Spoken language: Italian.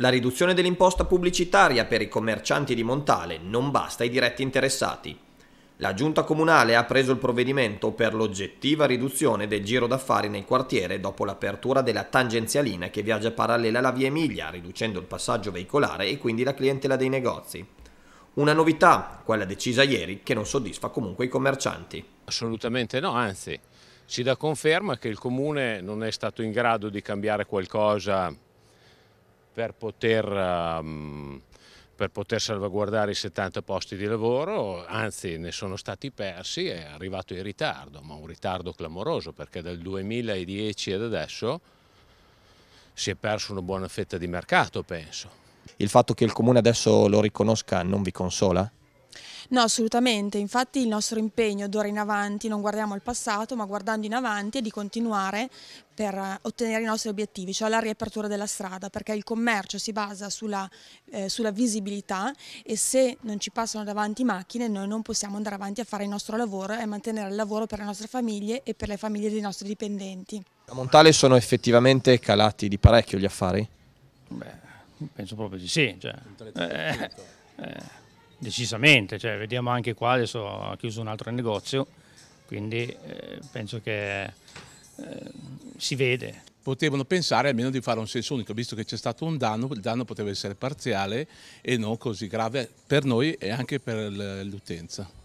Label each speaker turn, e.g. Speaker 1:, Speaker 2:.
Speaker 1: La riduzione dell'imposta pubblicitaria per i commercianti di Montale non basta ai diretti interessati. La giunta comunale ha preso il provvedimento per l'oggettiva riduzione del giro d'affari nel quartiere dopo l'apertura della tangenzialina che viaggia parallela alla via Emilia, riducendo il passaggio veicolare e quindi la clientela dei negozi. Una novità, quella decisa ieri, che non soddisfa comunque i commercianti. Assolutamente no, anzi, ci dà conferma
Speaker 2: che il comune non è stato in grado di cambiare qualcosa per poter, um, per poter salvaguardare i 70 posti di lavoro, anzi ne sono stati persi, è arrivato in ritardo, ma un ritardo clamoroso perché dal 2010 ad adesso si è perso una buona fetta di mercato,
Speaker 1: penso. Il fatto che il comune adesso lo riconosca non vi consola?
Speaker 3: No, assolutamente, infatti il nostro impegno d'ora in avanti, non guardiamo al passato ma guardando in avanti è di continuare per eh, ottenere i nostri obiettivi, cioè la riapertura della strada, perché il commercio si basa sulla, eh, sulla visibilità e se non ci passano davanti macchine noi non possiamo andare avanti a fare il nostro lavoro e mantenere il lavoro per le nostre famiglie e per le famiglie dei nostri dipendenti. A
Speaker 1: Montale sono effettivamente calati di parecchio gli affari? Beh,
Speaker 2: penso proprio di sì. Cioè. Eh, certo. eh, eh. Decisamente, cioè, vediamo anche qua, adesso ha chiuso un altro negozio, quindi eh, penso che eh, si vede. Potevano pensare almeno di fare un senso unico, visto che c'è stato un danno, il danno poteva essere parziale e non così grave per noi e anche per l'utenza.